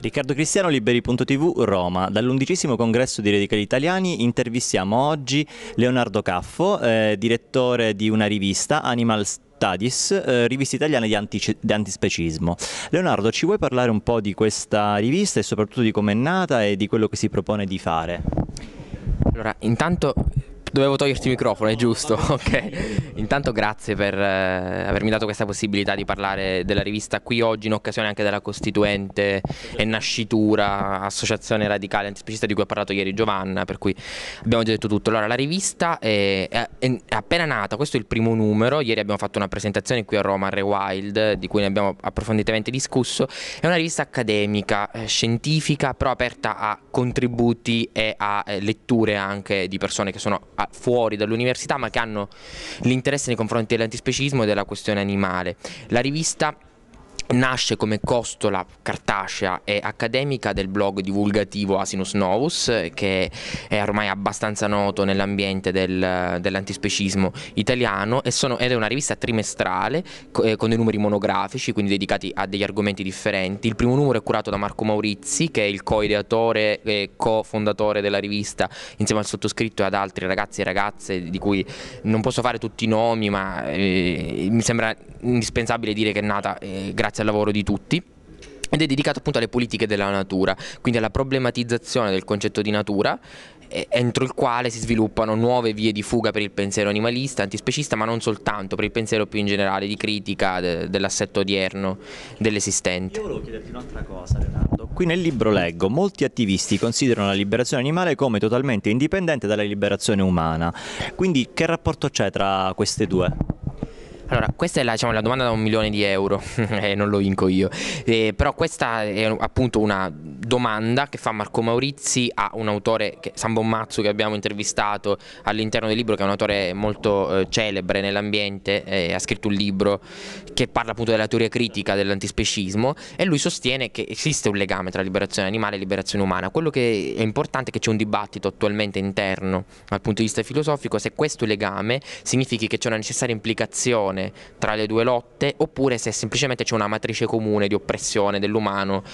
Riccardo Cristiano, Liberi.tv, Roma. Dall'undicesimo congresso di Radicali Italiani intervistiamo oggi Leonardo Caffo, eh, direttore di una rivista, Animal Studies, eh, rivista italiana di, anti, di, antispecismo. Leonardo, ci vuoi parlare un po' di questa rivista e soprattutto di come è nata e di quello che si propone di fare? Allora, intanto Dovevo toglierti il microfono, è giusto. Ok. Intanto grazie per eh, avermi dato questa possibilità di parlare della rivista qui oggi in occasione anche della Costituente e Nascitura, associazione radicale antispecista di cui ha parlato ieri Giovanna, per cui abbiamo già detto tutto. Allora, la rivista è, è, è appena nata, questo è il primo numero, ieri abbiamo fatto una presentazione qui a Roma a Rewild, di cui ne abbiamo approfonditamente discusso, è una rivista accademica, eh, scientifica, però aperta a contributi e a eh, letture anche di persone che sono fuori dall'università ma che hanno l'interesse nei confronti dell'antispecismo e della questione animale. La rivista nasce come costola cartacea e accademica del blog divulgativo Asinus Novus, che è ormai abbastanza noto nell'ambiente del, dell'antispecismo italiano sono, ed è una rivista trimestrale eh, con dei numeri monografici, quindi dedicati a degli argomenti differenti. Il primo numero è curato da Marco Maurizi, che è il co-ideatore e co-fondatore della rivista, insieme al sottoscritto e ad altri ragazzi e ragazze di cui non posso fare tutti i nomi, ma eh, mi sembra indispensabile dire che è nata eh, grazie grazie al lavoro di tutti ed è dedicato appunto alle politiche della natura, quindi alla problematizzazione del concetto di natura entro il quale si sviluppano nuove vie di fuga per il pensiero animalista, antispecista, ma non soltanto, per il pensiero più in generale di critica de dell'assetto odierno, dell'esistente. Io volevo chiederti un'altra cosa, Leonardo. Qui nel libro leggo, molti attivisti considerano la liberazione animale come totalmente indipendente dalla liberazione umana, quindi che rapporto c'è tra queste due? Allora, questa è la, diciamo, la domanda da un milione di euro, non lo vinco io, eh, però questa è appunto una domanda che fa Marco Maurizi a un autore, che, San Bonmazzo, che abbiamo intervistato all'interno del libro, che è un autore molto eh, celebre nell'ambiente, eh, ha scritto un libro che parla appunto della teoria critica dell'antispecismo e lui sostiene che esiste un legame tra liberazione animale e liberazione umana. Quello che è importante è che c'è un dibattito attualmente interno dal punto di vista filosofico se questo legame significhi che c'è una necessaria implicazione tra le due lotte oppure se semplicemente c'è una matrice comune di oppressione dell'umano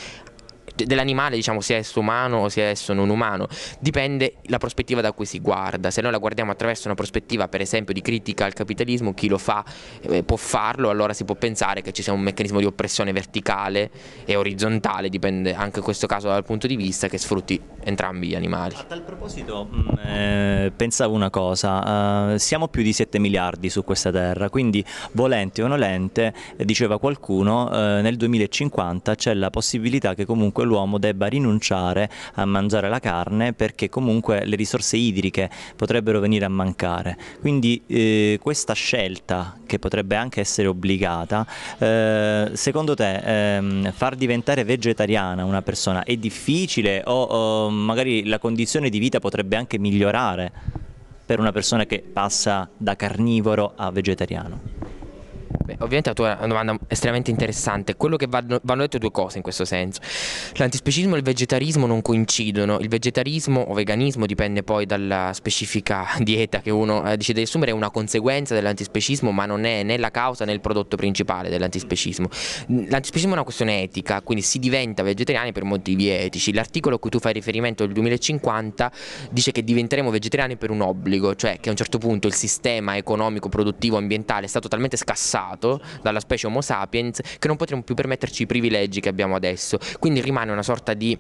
dell'animale, diciamo, sia esso umano o sia esso non umano, dipende la prospettiva da cui si guarda. Se noi la guardiamo attraverso una prospettiva, per esempio, di critica al capitalismo, chi lo fa eh, può farlo, allora si può pensare che ci sia un meccanismo di oppressione verticale e orizzontale, dipende anche in questo caso dal punto di vista, che sfrutti entrambi gli animali. A tal proposito, mh, mm, eh, pensavo una cosa, uh, siamo più di 7 miliardi su questa terra, quindi volente o nolente, eh, diceva qualcuno, uh, nel 2050 c'è la possibilità che comunque l'uomo debba rinunciare a mangiare la carne perché comunque le risorse idriche potrebbero venire a mancare. Quindi eh, questa scelta che potrebbe anche essere obbligata, eh, secondo te ehm, far diventare vegetariana una persona è difficile o, o magari la condizione di vita potrebbe anche migliorare per una persona che passa da carnivoro a vegetariano? Beh, ovviamente la tua è una domanda estremamente interessante. Quello che vanno, vanno dette due cose in questo senso. L'antispecismo e il vegetarismo non coincidono. Il vegetarismo o veganismo dipende poi dalla specifica dieta che uno eh, decide di assumere, è una conseguenza dell'antispecismo, ma non è né la causa né il prodotto principale dell'antispecismo. L'antispecismo è una questione etica, quindi si diventa vegetariani per motivi etici. L'articolo a cui tu fai riferimento del 2050 dice che diventeremo vegetariani per un obbligo, cioè che a un certo punto il sistema economico, produttivo, ambientale è stato talmente scassato evoluzionato dalla specie Homo sapiens che non potremo più permetterci i privilegi che abbiamo adesso, quindi rimane una sorta di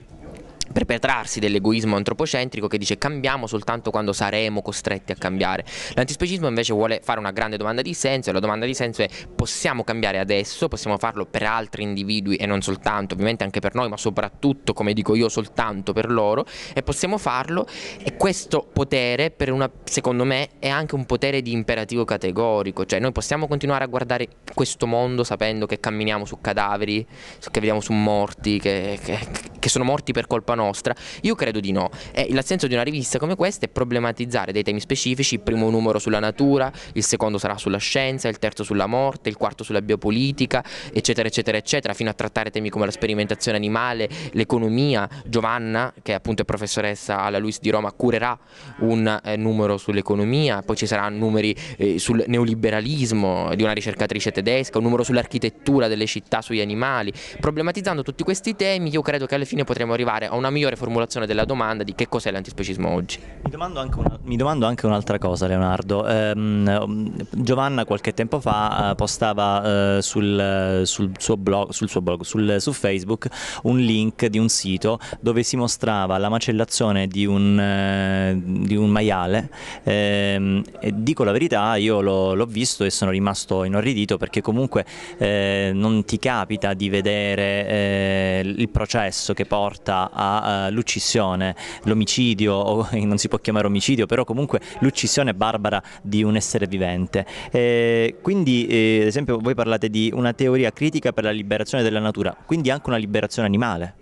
perpetrarsi dell'egoismo antropocentrico che dice cambiamo soltanto quando saremo costretti a cambiare. L'antispecismo invece vuole fare una grande domanda di senso e la domanda di senso è possiamo cambiare adesso, possiamo farlo per altri individui e non soltanto, ovviamente anche per noi, ma soprattutto, come dico io, soltanto per loro e possiamo farlo e questo potere per una, secondo me è anche un potere di imperativo categorico, cioè noi possiamo continuare a guardare questo mondo sapendo che camminiamo su cadaveri, che vediamo su morti, che, che, che sono morti per colpa nostra nostra? Io credo di no. Eh, l'assenso di una rivista come questa è problematizzare dei temi specifici, il primo numero sulla natura, il secondo sarà sulla scienza, il terzo sulla morte, il quarto sulla biopolitica, eccetera, eccetera, eccetera, fino a trattare temi come la sperimentazione animale, l'economia. Giovanna, che appunto è professoressa alla Luis di Roma, curerà un eh, numero sull'economia, poi ci saranno numeri eh, sul neoliberalismo di una ricercatrice tedesca, un numero sull'architettura delle città, sugli animali. Problematizzando tutti questi temi, io credo che alla fine potremo arrivare a una migliore formulazione della domanda di che cos'è l'antispecismo oggi. Mi domando anche, una, mi domando anche un'altra cosa Leonardo, ehm, um, Giovanna qualche tempo fa eh, postava eh, sul, sul, suo blog, sul, suo blog sul, su Facebook un link di un sito dove si mostrava la macellazione di un, eh, di un maiale ehm, e dico la verità io l'ho, l'ho visto e sono rimasto inorridito perché comunque eh, non ti capita di vedere eh, il processo che porta a eh, l'uccisione, l'omicidio, o non si può chiamare omicidio, però comunque l'uccisione barbara di un essere vivente. Eh, quindi, eh, ad esempio, voi parlate di una teoria critica per la liberazione della natura, quindi anche una liberazione animale.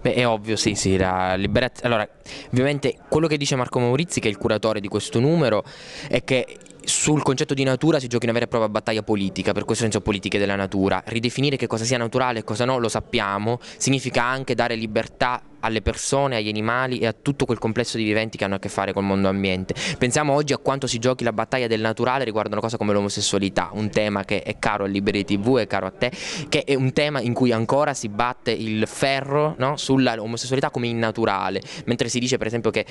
Beh, è ovvio, sì, sì, la liberazione... Allora, ovviamente quello che dice Marco Maurizi, che è il curatore di questo numero, è che sul concetto di natura si gioca una vera e propria battaglia politica, per questo senso politiche della natura. Ridefinire che cosa sia naturale e cosa no lo sappiamo, significa anche dare libertà alle persone, agli animali e a tutto quel complesso di viventi che hanno a che fare col mondo ambiente. Pensiamo oggi a quanto si giochi la battaglia del naturale riguardo una cosa come l'omosessualità, un tema che è caro a Liberi TV, è caro a te, che è un tema in cui ancora si batte il ferro no? sulla omosessualità come innaturale, mentre si dice per esempio che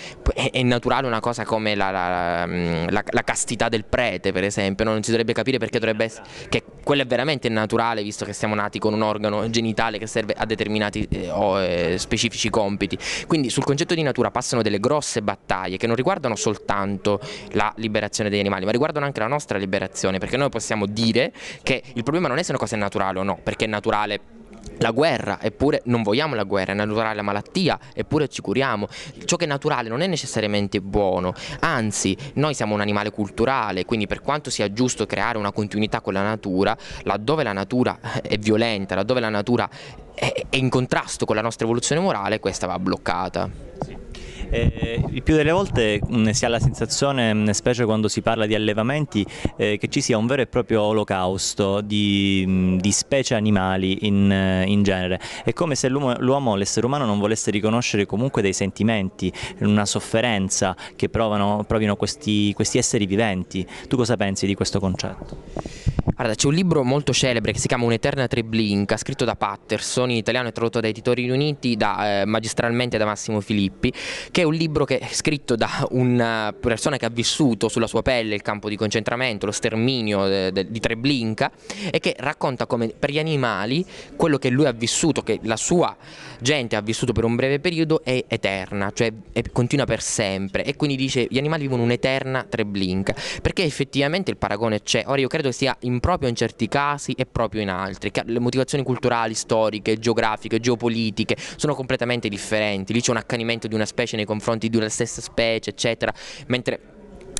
è naturale una cosa come la, la, mm, la, la castità del prete, per esempio, no? non si dovrebbe capire perché dovrebbe essere, che quello è veramente naturale visto che siamo nati con un organo genitale che serve a determinati eh, eh specifici compiti compiti. Quindi sul concetto di natura passano delle grosse battaglie che non riguardano soltanto la liberazione degli animali, ma riguardano anche la nostra liberazione, perché noi possiamo dire che il problema non è se una cosa è naturale o no, perché è naturale la guerra, eppure non vogliamo la guerra, è naturale la malattia, eppure ci curiamo. Ciò che è naturale non è necessariamente buono, anzi noi siamo un animale culturale, quindi per quanto sia giusto creare una continuità con la natura, laddove la natura è violenta, laddove la natura è in contrasto con la nostra evoluzione morale, questa va bloccata. Eh, il più delle volte mh, si ha la sensazione, mh, specie quando si parla di allevamenti, eh, che ci sia un vero e proprio olocausto di, mh, di specie animali in, eh, in, genere. È come se l'uomo, l'essere umano, non volesse riconoscere comunque dei sentimenti, una sofferenza che provano, provino questi, questi esseri viventi. Tu cosa pensi di questo concetto? Guarda, c'è un libro molto celebre che si chiama Un'Eterna Treblinka, scritto da Patterson, in italiano e tradotto da Editori Uniti, da, eh, magistralmente da Massimo Filippi, che è un libro che è scritto da una eh, persona che ha vissuto sulla sua pelle il campo di concentramento, lo sterminio de, eh, de, di Treblinka e che racconta come per gli animali quello che lui ha vissuto, che la sua gente ha vissuto per un breve periodo è eterna, cioè è, continua per sempre e quindi dice gli animali vivono un'eterna Treblinka, perché effettivamente il paragone c'è. Ora io credo sia importante proprio in certi casi e proprio in altri. Le motivazioni culturali, storiche, geografiche, geopolitiche sono completamente differenti. Lì c'è un accanimento di una specie nei confronti di una stessa specie, eccetera. Mentre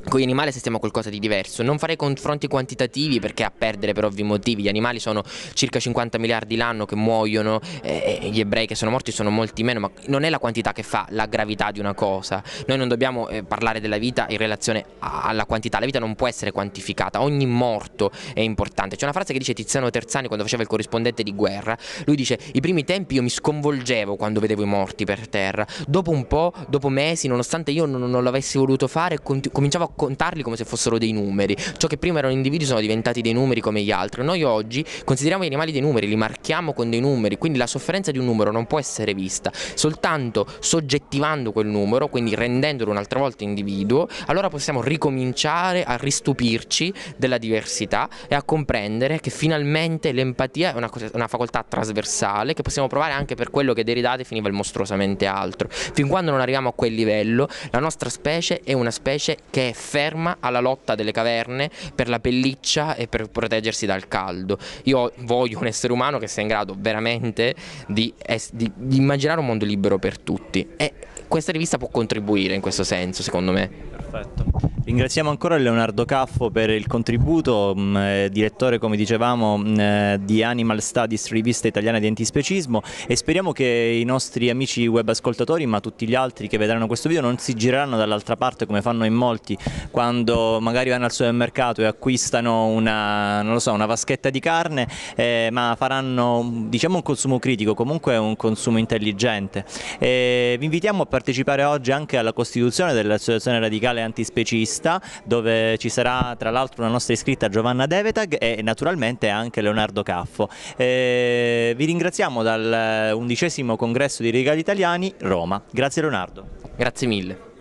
con gli animali assistiamo a qualcosa di diverso. Non farei confronti quantitativi perché a perdere per ovvi motivi. Gli animali sono circa 50 miliardi l'anno che muoiono, eh, e gli ebrei che sono morti sono molti meno, ma non è la quantità che fa la gravità di una cosa. Noi non dobbiamo eh, parlare della vita in relazione alla quantità. La vita non può essere quantificata, ogni morto è importante. C'è una frase che dice Tiziano Terzani quando faceva il corrispondente di guerra. Lui dice: I primi tempi io mi sconvolgevo quando vedevo i morti per terra. Dopo un po', dopo mesi, nonostante io non, non l'avessi voluto fare, cominciavo a contarli come se fossero dei numeri, ciò che prima erano individui sono diventati dei numeri come gli altri, noi oggi consideriamo gli animali dei numeri, li marchiamo con dei numeri, quindi la sofferenza di un numero non può essere vista, soltanto soggettivando quel numero, quindi rendendolo un'altra volta individuo, allora possiamo ricominciare a ristupirci della diversità e a comprendere che finalmente l'empatia è una, cosa, una facoltà trasversale che possiamo provare anche per quello che Derrida definiva il mostruosamente altro. Fin quando non arriviamo a quel livello, la nostra specie è una specie che è ferma alla lotta delle caverne per la pelliccia e per proteggersi dal caldo. Io voglio un essere umano che sia in grado veramente di, di, di immaginare un mondo libero per tutti e questa rivista può contribuire in questo senso, secondo me. Perfetto. Ringraziamo ancora Leonardo Caffo per il contributo, mm, eh, direttore come dicevamo mm, eh, di Animal Studies, rivista italiana di antispecismo e speriamo che i nostri amici web ascoltatori ma tutti gli altri che vedranno questo video non si gireranno dall'altra parte come fanno in molti quando magari vanno al supermercato e acquistano una, so, una vaschetta di carne eh, ma faranno diciamo un consumo critico, comunque un consumo intelligente. E vi invitiamo a partecipare oggi anche alla costituzione dell'associazione radicale antispecista festa dove ci sarà tra l'altro una nostra iscritta Giovanna Devetag e naturalmente anche Leonardo Caffo. Eh, vi ringraziamo dal undicesimo congresso di Regali Italiani Roma. Grazie Leonardo. Grazie mille.